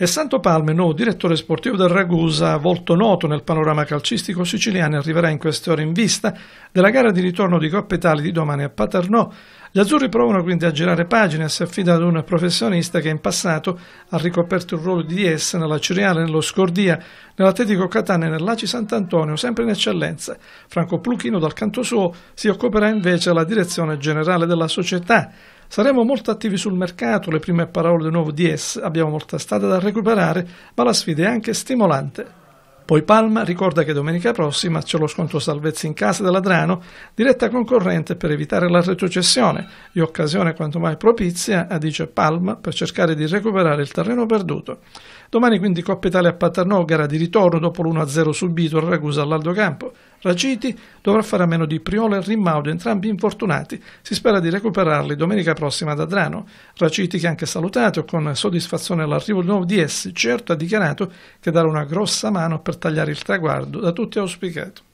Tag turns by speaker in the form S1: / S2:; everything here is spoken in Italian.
S1: È Santo Palme, nuovo direttore sportivo del Ragusa, volto noto nel panorama calcistico siciliano, arriverà in queste ore in vista della gara di ritorno di Coppa Italia di domani a Paternò. Gli azzurri provano quindi a girare pagina e si affida ad un professionista che in passato ha ricoperto il ruolo di DS nella Ciriale, nello Scordia, nell'Atletico Catania e nell'Aci Sant'Antonio, sempre in eccellenza. Franco Pluchino, dal canto suo, si occuperà invece della direzione generale della società. Saremo molto attivi sul mercato, le prime parole del nuovo DS, abbiamo molta strada da recuperare, ma la sfida è anche stimolante. Poi Palma ricorda che domenica prossima c'è lo scontro salvezzi in casa dell'Adrano, diretta concorrente per evitare la retrocessione e occasione quanto mai propizia, a dice Palma, per cercare di recuperare il terreno perduto. Domani quindi Coppa Italia a Paternò, gara di ritorno dopo l'1-0 subito al Ragusa all'Aldocampo. Ragiti dovrà fare a meno di Priolo e Rimmaudo, entrambi infortunati. Si spera di recuperarli domenica prossima ad Adrano. Ragiti, che anche salutato con soddisfazione l'arrivo di nuovo di essi, certo ha dichiarato che darà una grossa mano per tagliare il traguardo da tutti auspicato.